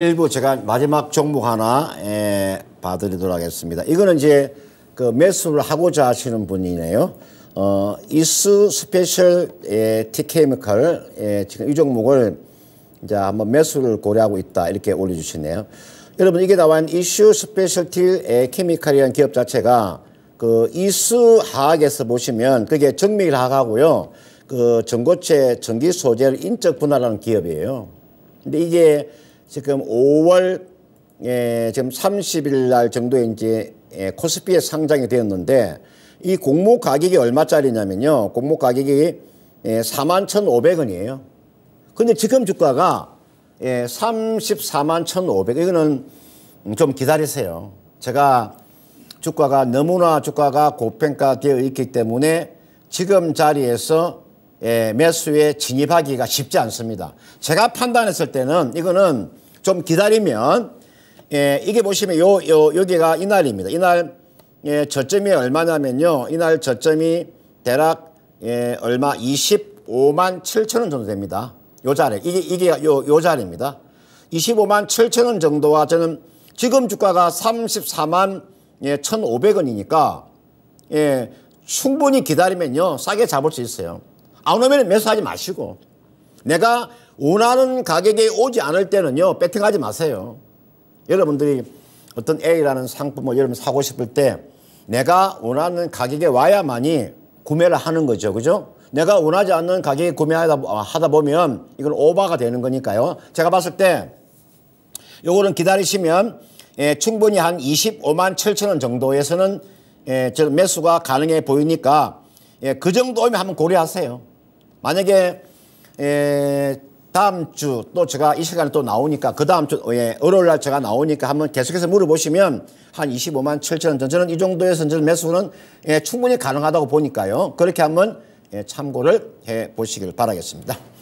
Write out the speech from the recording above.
일부 제가 마지막 종목 하나 에, 봐드리도록 하겠습니다. 이거는 이제 그 매수를 하고자 하시는 분이네요. 어, 이스 스페셜 티케미컬 에, 지금 이 종목을 이제 한번 매수를 고려하고 있다 이렇게 올려주시네요. 여러분 이게 나와 있는 이슈 스페셜티 케미컬이라는 기업 자체가 그 이스 하학에서 보시면 그게 정밀 하학하고요. 그 전고체 전기 소재를 인적 분할하는 기업이에요. 근데 이게 지금 5월 예, 지금 30일 날 정도에 이제 예, 코스피에 상장이 되었는데 이 공모 가격이 얼마짜리냐면요. 공모 가격이 예, 41,500원이에요. 근데 지금 주가가 예, 3 4 1,500. 이거는 좀 기다리세요. 제가 주가가 너무나 주가가 고평가되어 있기 때문에 지금 자리에서 예, 매수에 진입하기가 쉽지 않습니다. 제가 판단했을 때는 이거는 좀 기다리면 예, 이게 보시면 요, 요 여기가 이날입니다. 이날 예, 저점이 얼마냐면요. 이날 저점이 대략 예, 얼마 25만 7천 원 정도 됩니다. 요 자리. 이게 이게 요, 요 자리입니다. 25만 7천 원 정도와 저는 지금 주가가 34만 예, 1,500원이니까 예, 충분히 기다리면요. 싸게 잡을 수 있어요. 아우 오면 매수하지 마시고 내가 원하는 가격에 오지 않을 때는요 배팅하지 마세요. 여러분들이 어떤 A라는 상품을 여러분 뭐 사고 싶을 때 내가 원하는 가격에 와야만이 구매를 하는 거죠. 그죠? 내가 원하지 않는 가격에 구매하다 아, 하다 보면 이건 오바가 되는 거니까요. 제가 봤을 때 요거는 기다리시면 예, 충분히 한 25만 7천 원 정도에서는 예, 저 매수가 가능해 보이니까 예, 그 정도 면 한번 고려하세요. 만약에 에, 다음 주 또 제가 이 시간에 또 나오니까 그 다음 주에 예, 월요일 날 제가 나오니까 한번 계속해서 물어보시면 한 25만 7천 원 전, 저는 이정도에서 매수는 예, 충분히 가능하다고 보니까요. 그렇게 한번 예, 참고를 해 보시길 바라겠습니다.